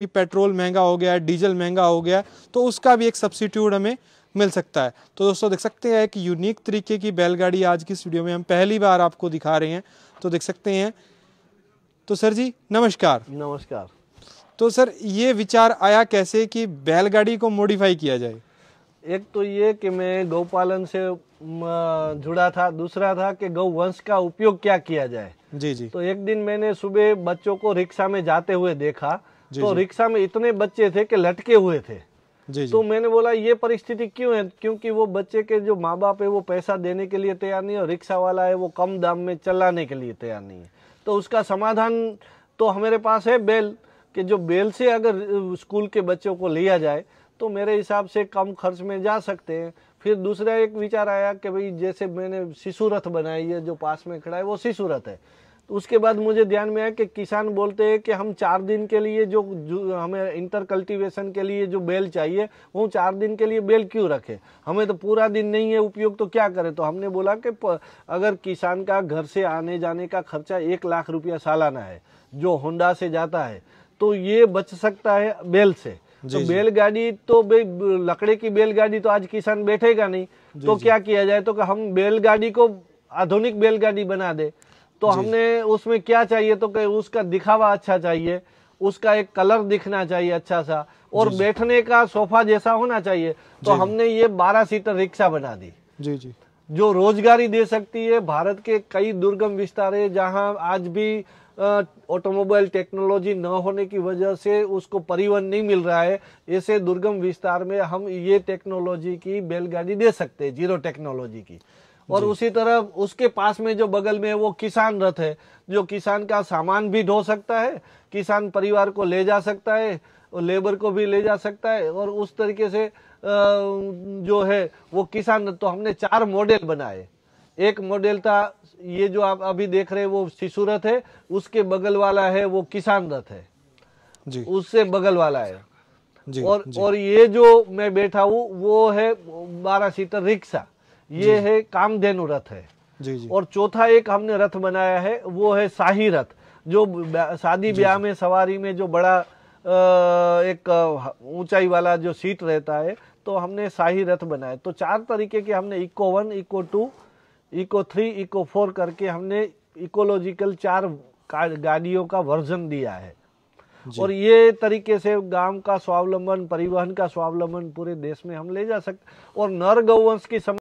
कि पेट्रोल महंगा हो गया है डीजल महंगा हो गया तो उसका भी एक सब्सिट्यूट हमें मिल सकता है तो दोस्तों देख सकते हैं कि यूनिक तरीके की बैलगाड़ी आज की स्टूडियो में हम पहली बार आपको दिखा रहे हैं तो देख सकते हैं तो सर जी नमस्कार नमस्कार तो सर ये विचार आया कैसे कि बैलगाड़ी को मॉडिफाई किया जाए एक तो ये कि मैं गौपालन से जुड़ा था दूसरा था कि गौ वंश का उपयोग क्या किया जाए जी जी तो एक दिन मैंने सुबह बच्चों को रिक्शा में जाते हुए देखा तो रिक्शा में इतने बच्चे थे कि लटके हुए थे जी तो मैंने बोला ये परिस्थिति क्यों है क्योंकि वो बच्चे के जो माँ बाप है वो पैसा देने के लिए तैयार नहीं है और रिक्शा वाला है वो कम दाम में चलाने के लिए तैयार नहीं है तो उसका समाधान तो हमारे पास है बेल कि जो बेल से अगर स्कूल के बच्चों को लिया जाए तो मेरे हिसाब से कम खर्च में जा सकते हैं फिर दूसरा एक विचार आया कि भाई जैसे मैंने शिशु रथ बनाई है जो पास में खड़ा है वो शिशु रथ है तो उसके बाद मुझे ध्यान में आया कि किसान बोलते हैं कि हम चार दिन के लिए जो, जो हमें इंटर कल्टीवेशन के लिए जो बेल चाहिए वो चार दिन के लिए बेल क्यों रखे हमें तो पूरा दिन नहीं है उपयोग तो क्या करें तो हमने बोला कि अगर किसान का घर से आने जाने का खर्चा एक लाख रुपया सालाना है जो होंडा से जाता है तो ये बच सकता है बेल से तो बैलगाड़ी तो भाई लकड़े की बैलगाड़ी तो आज किसान बैठेगा नहीं तो क्या किया जाए तो हम बैलगाड़ी को आधुनिक बैलगाड़ी बना दे तो हमने उसमें क्या चाहिए तो उसका दिखावा अच्छा चाहिए उसका एक कलर दिखना चाहिए अच्छा सा और बैठने का सोफा जैसा होना चाहिए तो हमने ये बारह सीटर रिक्शा बना दी जी जी जो रोजगारी दे सकती है भारत के कई दुर्गम विस्तार है जहाँ आज भी ऑटोमोबाइल टेक्नोलॉजी न होने की वजह से उसको परिवहन नहीं मिल रहा है ऐसे दुर्गम विस्तार में हम ये टेक्नोलॉजी की बैलगाड़ी दे सकते हैं जीरो टेक्नोलॉजी की और उसी तरह उसके पास में जो बगल में वो किसान रथ है जो किसान का सामान भी ढो सकता है किसान परिवार को ले जा सकता है और लेबर को भी ले जा सकता है और उस तरीके से जो है वो किसान तो हमने चार मॉडल बनाए एक मॉडल था ये जो आप अभी देख रहे हैं वो शिशु रथ है उसके बगल वाला है वो किसान रथ है जी उससे बगल वाला है जी, और जी. और ये जो मैं बैठा हूँ वो है बारह सीटर रिक्शा ये है कामधेनु रथ है जी जी और चौथा एक हमने रथ बनाया है वो है शाही रथ जो शादी ब्याह में सवारी में जो बड़ा एक ऊंचाई वाला जो सीट रहता है तो हमने शाही रथ बनाया तो चार तरीके के हमने eco one eco two eco three eco four करके हमने इकोलॉजिकल चार गाड़ियों का वर्जन दिया है और ये तरीके से गांव का स्वावलंबन परिवहन का स्वावलंबन पूरे देश में हम ले जा सकते और नर गौवंश की